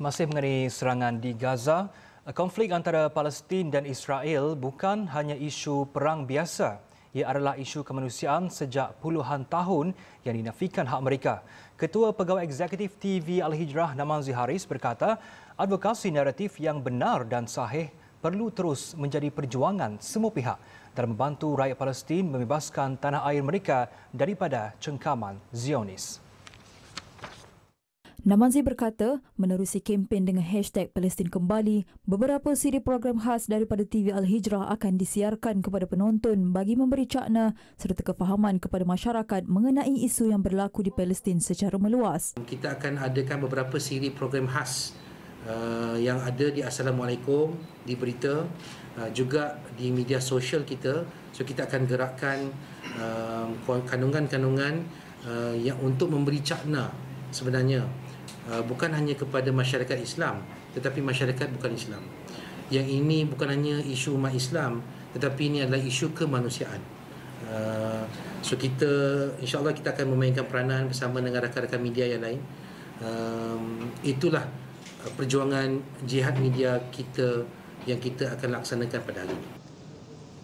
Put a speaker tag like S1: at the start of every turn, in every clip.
S1: masih mengenai serangan di Gaza. Konflik antara Palestin dan Israel bukan hanya isu perang biasa. Ia adalah isu kemanusiaan sejak puluhan tahun yang dinafikan hak mereka. Ketua Pegawai Eksekutif TV Al-Hijrah Naman Haris berkata, advokasi naratif yang benar dan sahih perlu terus menjadi perjuangan semua pihak dalam membantu rakyat Palestin membebaskan tanah air mereka daripada cengkaman Zionis.
S2: Namanzi berkata, menerusi kempen dengan hashtag Palestin Kembali, beberapa siri program khas daripada TV Al-Hijrah akan disiarkan kepada penonton bagi memberi cakna serta kefahaman kepada masyarakat mengenai isu yang berlaku di Palestin secara meluas.
S3: Kita akan adakan beberapa siri program khas uh, yang ada di Assalamualaikum, di berita, uh, juga di media sosial kita. So kita akan gerakkan uh, kandungan-kandungan yang untuk memberi cakna sebenarnya Uh, bukan hanya kepada masyarakat Islam tetapi masyarakat bukan Islam. Yang ini bukan hanya isu umat Islam tetapi ini adalah isu kemanusiaan. Uh, so kita insyaallah kita akan memainkan peranan bersama dengan rakan-rakan media yang lain. Um, itulah uh, perjuangan jihad media kita yang kita akan laksanakan pada hari ini.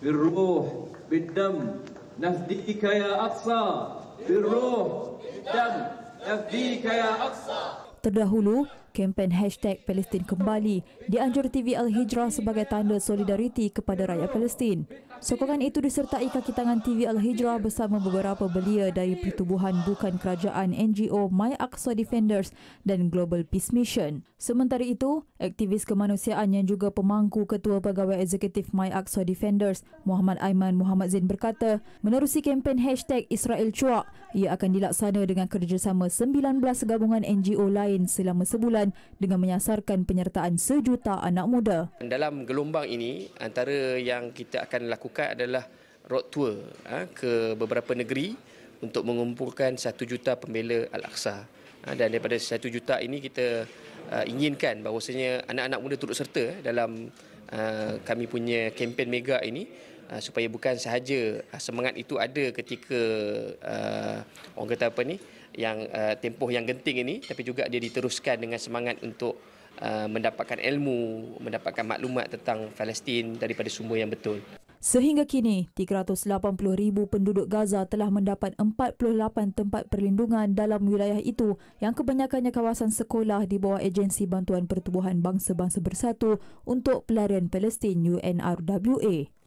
S1: Birruh bidam nafdika ya aqsa. Birruh
S4: bidam nafdika
S1: ya aqsa
S2: terdahulu kempen hashtag Palestin kembali dianjur TV Al-Hijrah sebagai tanda solidariti kepada rakyat Palestin. Sokongan itu disertai kaki tangan TV Al-Hijrah bersama beberapa belia dari pertubuhan bukan kerajaan NGO My Aqsa Defenders dan Global Peace Mission. Sementara itu, aktivis kemanusiaan yang juga pemangku Ketua Pegawai Eksekutif My Aqsa Defenders, Muhammad Aiman Muhammad Zain berkata, menerusi kempen hashtag Israel Cuak, ia akan dilaksana dengan kerjasama 19 gabungan NGO lain selama sebulan Kelantan dengan menyasarkan penyertaan sejuta anak muda.
S4: Dalam gelombang ini, antara yang kita akan lakukan adalah road tour ha, ke beberapa negeri untuk mengumpulkan satu juta pembela Al-Aqsa. Ha, dan daripada satu juta ini kita ha, inginkan bahawasanya anak-anak muda turut serta dalam kami punya kempen mega ini supaya bukan sahaja semangat itu ada ketika orang kata apa ni yang uh, tempoh yang genting ini tapi juga dia diteruskan dengan semangat untuk uh, mendapatkan ilmu, mendapatkan maklumat tentang Palestin daripada sumber yang betul.
S2: Sehingga kini, 380,000 penduduk Gaza telah mendapat 48 tempat perlindungan dalam wilayah itu yang kebanyakannya kawasan sekolah di bawah agensi bantuan pertubuhan bangsa-bangsa bersatu untuk pelarian Palestin UNRWA.